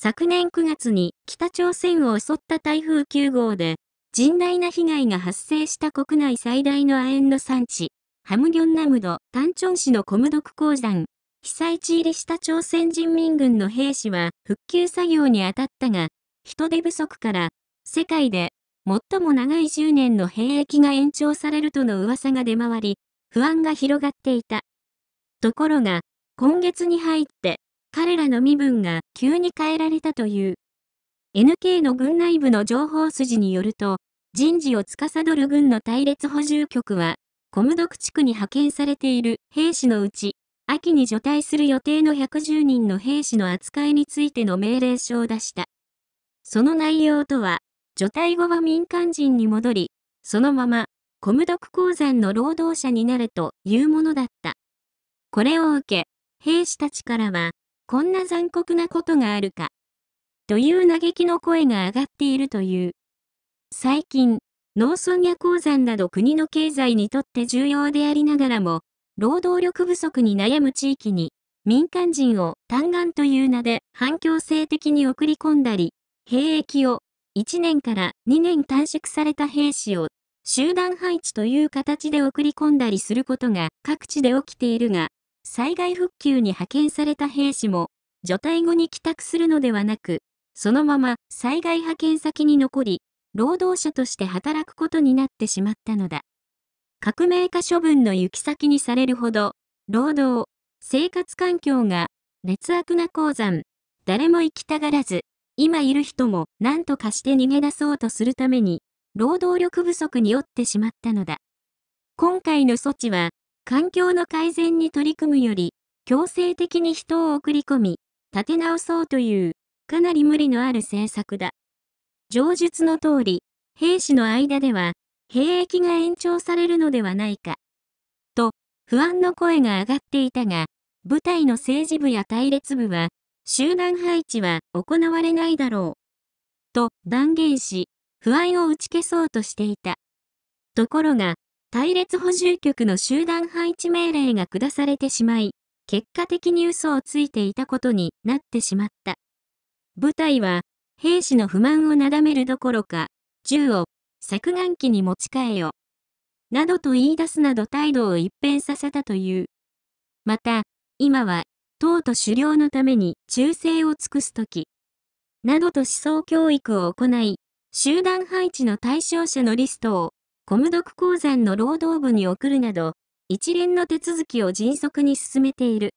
昨年9月に北朝鮮を襲った台風9号で、甚大な被害が発生した国内最大の亜鉛の産地、ハムギョンナムド、タンチョン市のコムドク鉱山。被災地入りした朝鮮人民軍の兵士は復旧作業に当たったが、人手不足から、世界で最も長い10年の兵役が延長されるとの噂が出回り、不安が広がっていた。ところが、今月に入って彼らの身分が急に変えられたという。NK の軍内部の情報筋によると、人事を司る軍の隊列補充局は、コムドク地区に派遣されている兵士のうち、秋に除隊する予定の110人の兵士の扱いについての命令書を出した。その内容とは、除隊後は民間人に戻り、そのまま、コムドク鉱山の労働者になるというものだった。これを受け、兵士たちからは、こんな残酷なことがあるか。という嘆きの声が上がっているという。最近、農村や鉱山など国の経済にとって重要でありながらも、労働力不足に悩む地域に、民間人を単眼という名で反共性的に送り込んだり、兵役を1年から2年短縮された兵士を集団配置という形で送り込んだりすることが各地で起きているが、災害復旧に派遣された兵士も、除隊後に帰宅するのではなく、そのまま災害派遣先に残り、労働者として働くことになってしまったのだ。革命家処分の行き先にされるほど、労働、生活環境が劣悪な鉱山、誰も行きたがらず、今いる人も何とかして逃げ出そうとするために、労働力不足によってしまったのだ。今回の措置は、環境の改善に取り組むより、強制的に人を送り込み、立て直そうという、かなり無理のある政策だ。上述の通り、兵士の間では、兵役が延長されるのではないか。と、不安の声が上がっていたが、部隊の政治部や隊列部は、集団配置は行われないだろう。と断言し、不安を打ち消そうとしていた。ところが、隊列補充局の集団配置命令が下されてしまい、結果的に嘘をついていたことになってしまった。部隊は、兵士の不満をなだめるどころか、銃を、削岩機に持ち替えよ。などと言い出すなど態度を一変させたという。また、今は、党と狩猟のために忠誠を尽くすとき、などと思想教育を行い、集団配置の対象者のリストをコムドク鉱山の労働部に送るなど、一連の手続きを迅速に進めている。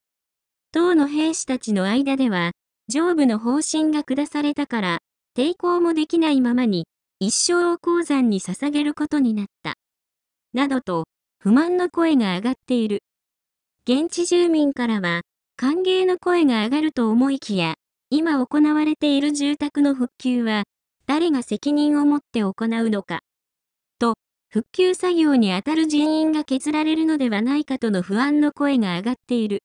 党の兵士たちの間では、上部の方針が下されたから、抵抗もできないままに、一生を鉱山に捧げることになった。などと、不満の声が上がっている。現地住民からは、歓迎の声が上がると思いきや、今行われている住宅の復旧は、誰が責任を持って行うのか。復旧作業に当たる人員が削られるのではないかとの不安の声が上がっている。